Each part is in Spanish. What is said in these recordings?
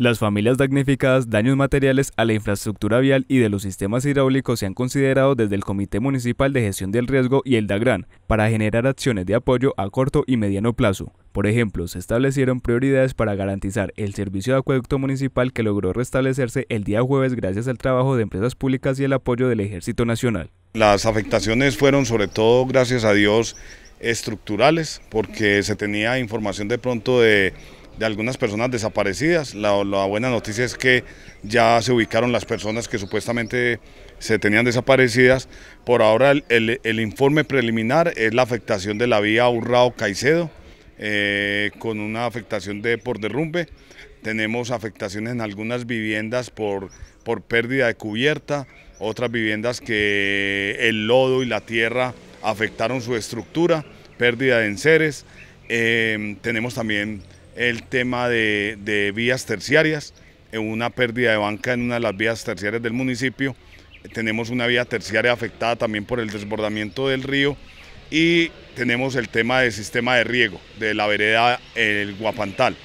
Las familias damnificadas, daños materiales a la infraestructura vial y de los sistemas hidráulicos se han considerado desde el Comité Municipal de Gestión del Riesgo y el DAGRAN para generar acciones de apoyo a corto y mediano plazo. Por ejemplo, se establecieron prioridades para garantizar el servicio de acueducto municipal que logró restablecerse el día jueves gracias al trabajo de empresas públicas y el apoyo del Ejército Nacional. Las afectaciones fueron sobre todo, gracias a Dios, estructurales, porque se tenía información de pronto de de algunas personas desaparecidas. La, buena noticia es que ya se ubicaron las personas que supuestamente se tenían desaparecidas. Por ahora el, informe preliminar es la afectación de la vía Urrao-Caicedo, eh, con una afectación de, por derrumbe. Tenemos afectaciones en algunas viviendas por, por pérdida de cubierta, otras viviendas que el lodo y la tierra afectaron su estructura, pérdida de enseres. Eh, tenemos también el tema de, vías terciarias, eh, una pérdida de banca en una de las vías terciarias del municipio, tenemos una vía terciaria afectada también por el desbordamiento del río y tenemos el tema del sistema de riego de la vereda El Guapantal.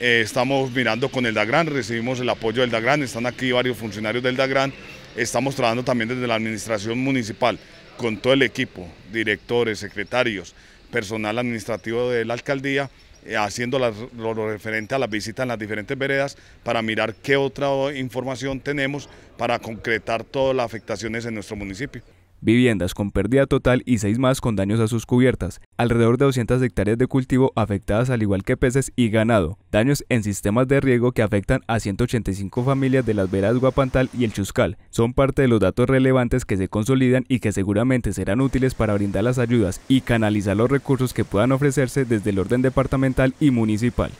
Eh, estamos mirando con el DAGRAN, recibimos el apoyo del DAGRAN, están aquí varios funcionarios del DAGRAN, estamos trabajando también desde la administración municipal con todo el equipo, directores, secretarios, personal administrativo de la alcaldía eh, haciendo lo, referente a las visitas en las diferentes veredas para mirar qué otra información tenemos para concretar todas las afectaciones en nuestro municipio viviendas con pérdida total y seis más con daños a sus cubiertas, alrededor de 200 hectáreas de cultivo afectadas al igual que peces y ganado, daños en sistemas de riego que afectan a 185 familias de las veras Guapantal y el Chuscal, son parte de los datos relevantes que se consolidan y que seguramente serán útiles para brindar las ayudas y canalizar los recursos que puedan ofrecerse desde el orden departamental y municipal.